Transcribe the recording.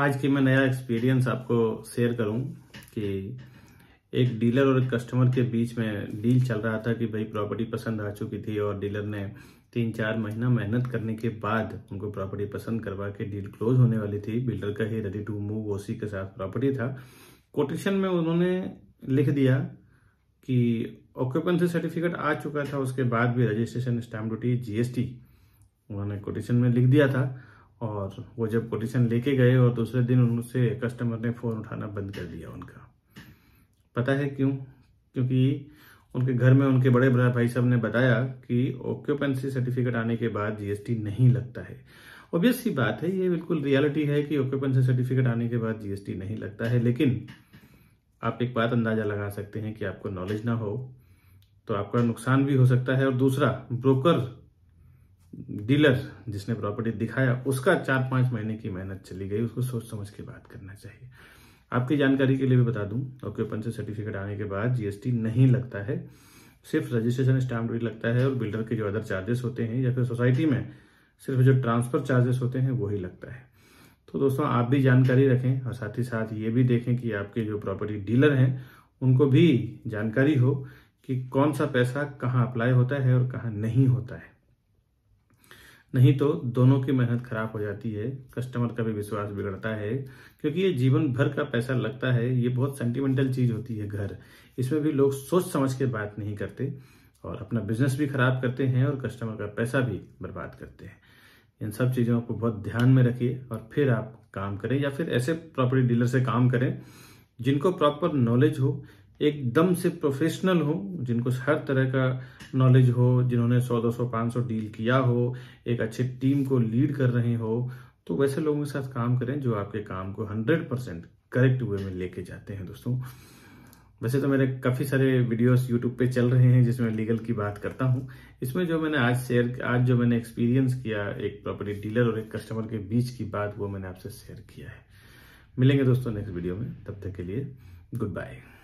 आज की मैं नया एक्सपीरियंस आपको शेयर करूं कि एक डीलर और एक कस्टमर के बीच में डील चल रहा था कि भाई प्रॉपर्टी पसंद आ चुकी थी और डीलर ने तीन चार महीना मेहनत करने के बाद उनको प्रॉपर्टी पसंद करवा के डील क्लोज होने वाली थी बिल्डर का ही रेडी टू मूव ओसी के साथ प्रॉपर्टी था कोटेशन में उन्होंने लिख दिया कि ऑक्यूपेंसी सर्टिफिकेट आ चुका था उसके बाद भी रजिस्ट्रेशन स्टैम्प ड्यूटी जीएसटी उन्होंने कोटेशन में लिख दिया था और वो जब कोटेशन लेके गए और दूसरे दिन उनसे कस्टमर ने फ़ोन उठाना बंद कर दिया उनका पता है क्यों क्योंकि उनके घर में उनके बड़े बड़ा भाई साहब ने बताया कि ऑक्यूपेंसी सर्टिफिकेट आने के बाद जीएसटी नहीं लगता है ऑब्वियस सी बात है ये बिल्कुल रियलिटी है कि ऑक्यूपेंसी सर्टिफिकेट आने के बाद जीएसटी नहीं लगता है लेकिन आप एक बात अंदाज़ा लगा सकते हैं कि आपको नॉलेज ना हो तो आपका नुकसान भी हो सकता है और दूसरा ब्रोकर डीलर जिसने प्रॉपर्टी दिखाया उसका चार पांच महीने की मेहनत चली गई उसको सोच समझ के बात करना चाहिए आपकी जानकारी के लिए भी बता दूं ऑक्यूपेंसी तो सर्टिफिकेट आने के बाद जीएसटी नहीं लगता है सिर्फ रजिस्ट्रेशन स्टाम्प ड्यूटी लगता है और बिल्डर के जो अदर चार्जेस होते हैं या फिर सोसाइटी में सिर्फ जो ट्रांसफर चार्जेस होते हैं वही लगता है तो दोस्तों आप भी जानकारी रखें और साथ ही साथ ये भी देखें कि आपके जो प्रॉपर्टी डीलर हैं उनको भी जानकारी हो कि कौन सा पैसा कहाँ अप्लाई होता है और कहाँ नहीं होता है नहीं तो दोनों की मेहनत खराब हो जाती है कस्टमर का भी विश्वास बिगड़ता है क्योंकि ये जीवन भर का पैसा लगता है ये बहुत सेंटिमेंटल चीज़ होती है घर इसमें भी लोग सोच समझ के बात नहीं करते और अपना बिजनेस भी खराब करते हैं और कस्टमर का पैसा भी बर्बाद करते हैं इन सब चीज़ों को बहुत ध्यान में रखिए और फिर आप काम करें या फिर ऐसे प्रॉपर्टी डीलर से काम करें जिनको प्रॉपर नॉलेज हो एकदम से प्रोफेशनल हो जिनको हर तरह का नॉलेज हो जिन्होंने 100 200 500 डील किया हो एक अच्छे टीम को लीड कर रहे हो तो वैसे लोगों के साथ काम करें जो आपके काम को 100 परसेंट करेक्ट वे में लेके जाते हैं दोस्तों वैसे तो मेरे काफ़ी सारे वीडियोस यूट्यूब पे चल रहे हैं जिसमें लीगल की बात करता हूँ इसमें जो मैंने आज शेयर आज जो मैंने एक्सपीरियंस किया एक प्रॉपर्टी डीलर और एक कस्टमर के बीच की बात वो मैंने आपसे शेयर किया है मिलेंगे दोस्तों नेक्स्ट वीडियो में तब तक के लिए गुड बाय